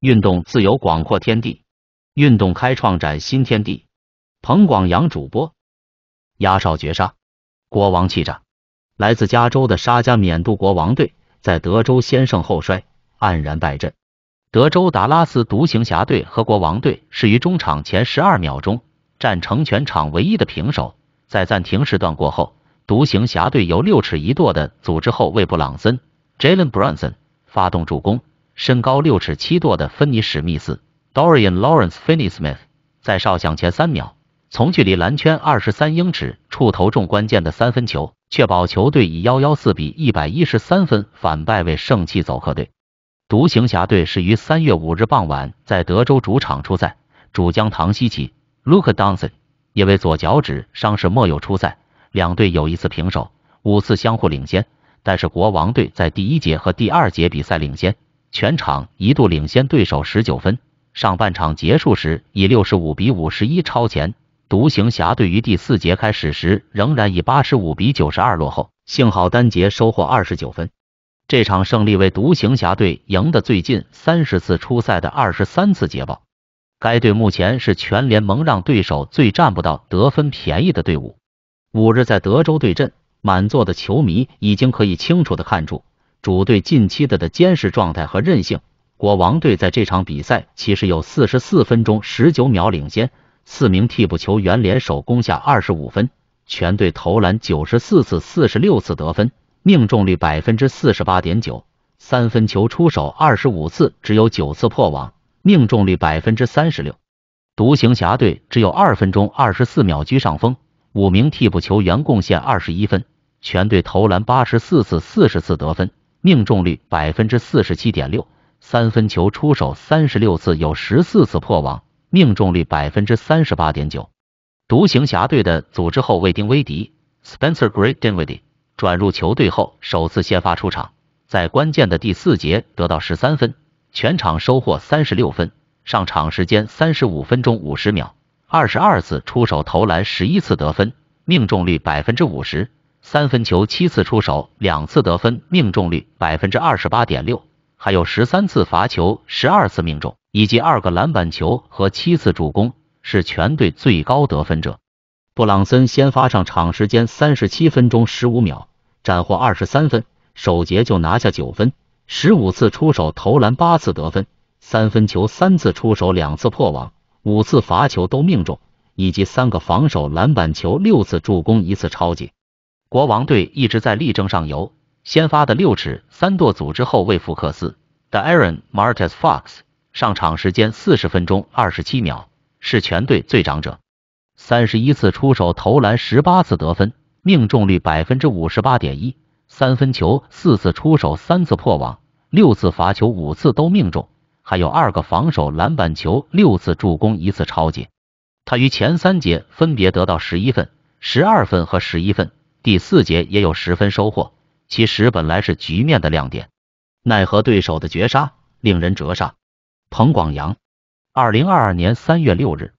运动自由广阔天地，运动开创崭新天地。彭广阳主播，压哨绝杀，国王气炸。来自加州的沙加缅度国王队在德州先胜后衰，黯然败阵。德州达拉斯独行侠队和国王队是于中场前十二秒钟战成全场唯一的平手。在暂停时段过后，独行侠队由六尺一跺的组织后卫布朗森 （Jalen b r o n s o n 发动助攻。身高六尺七多的芬尼·史密斯 （Dorian Lawrence Finney Smith） 在哨响前三秒，从距离篮圈二十三英尺处投中关键的三分球，确保球队以幺幺四比一百一十三分反败为胜，气走客队。独行侠队是于三月五日傍晚在德州主场出赛，主将唐希奇 （Luke d a n c 因为左脚趾伤势莫有出赛。两队有一次平手，五次相互领先，但是国王队在第一节和第二节比赛领先。全场一度领先对手十九分，上半场结束时以六十五比五十一超前。独行侠队于第四节开始时仍然以八十五比九十二落后，幸好单节收获二十九分。这场胜利为独行侠队赢得最近三十次出赛的二十三次捷报。该队目前是全联盟让对手最占不到得分便宜的队伍。五日在德州对阵，满座的球迷已经可以清楚的看出。主队近期的的坚实状态和韧性，国王队在这场比赛其实有四十四分钟十九秒领先，四名替补球员联手攻下二十五分，全队投篮九十四次，四十六次得分，命中率百分之四十八点九，三分球出手二十五次，只有九次破网，命中率百分之三十六。独行侠队只有二分钟二十四秒居上风，五名替补球员贡献二十一分，全队投篮八十四次，四十次得分。命中率百分之四十七点六，三分球出手三十六次，有十四次破网，命中率百分之三十八点九。独行侠队的组织后卫丁威迪 Spencer Gray d i n v i d e 转入球队后首次先发出场，在关键的第四节得到十三分，全场收获三十六分，上场时间三十五分钟五十秒，二十二次出手投篮十一次得分，命中率百分之五十。三分球七次出手两次得分，命中率百分之二十八点六，还有十三次罚球十二次命中，以及二个篮板球和七次助攻，是全队最高得分者。布朗森先发上场时间三十七分钟十五秒，斩获二十三分，首节就拿下九分，十五次出手投篮八次得分，三分球三次出手两次破网，五次罚球都命中，以及三个防守篮板球，六次助攻一次超级。国王队一直在力争上游。先发的六尺三舵组织后卫福克斯，The Aaron Martez Fox，上场时间四十分钟二十七秒，是全队最长者。三十一次出手投篮十八次得分，命中率百分之五十八点一。三分球四次出手三次破网，六次罚球五次都命中，还有二个防守篮板球，六次助攻一次超截。他于前三节分别得到十一分、十二分和十一分。第四节也有十分收获，其实本来是局面的亮点，奈何对手的绝杀令人折煞。彭广阳，二零二二年三月六日。